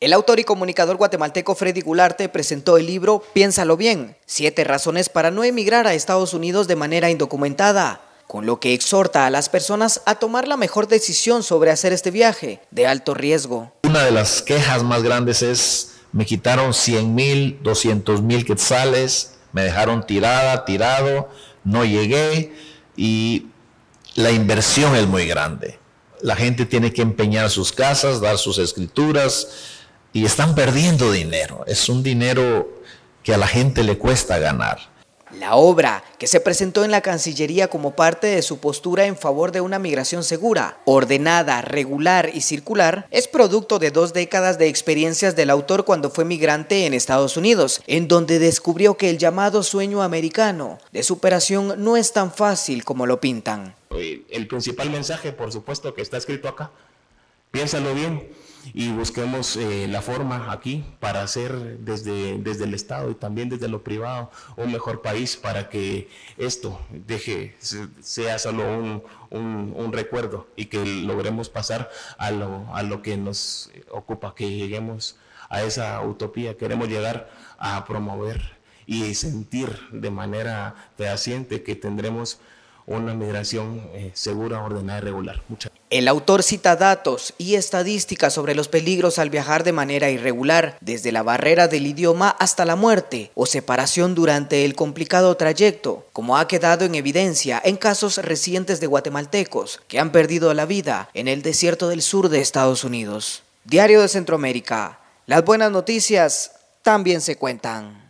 El autor y comunicador guatemalteco Freddy Gularte presentó el libro Piénsalo bien, siete razones para no emigrar a Estados Unidos de manera indocumentada, con lo que exhorta a las personas a tomar la mejor decisión sobre hacer este viaje de alto riesgo. Una de las quejas más grandes es, me quitaron 100 mil, 200 mil quetzales, me dejaron tirada, tirado, no llegué y la inversión es muy grande. La gente tiene que empeñar sus casas, dar sus escrituras, y están perdiendo dinero. Es un dinero que a la gente le cuesta ganar. La obra, que se presentó en la Cancillería como parte de su postura en favor de una migración segura, ordenada, regular y circular, es producto de dos décadas de experiencias del autor cuando fue migrante en Estados Unidos, en donde descubrió que el llamado sueño americano de superación no es tan fácil como lo pintan. El principal mensaje, por supuesto, que está escrito acá, piénsalo bien, y busquemos eh, la forma aquí para hacer desde, desde el Estado y también desde lo privado un mejor país para que esto deje, sea solo un, un, recuerdo y que logremos pasar a lo, a lo que nos ocupa, que lleguemos a esa utopía. Queremos llegar a promover y sentir de manera fehaciente que tendremos una migración eh, segura, ordenada y regular. Muchas el autor cita datos y estadísticas sobre los peligros al viajar de manera irregular, desde la barrera del idioma hasta la muerte o separación durante el complicado trayecto, como ha quedado en evidencia en casos recientes de guatemaltecos que han perdido la vida en el desierto del sur de Estados Unidos. Diario de Centroamérica. Las buenas noticias también se cuentan.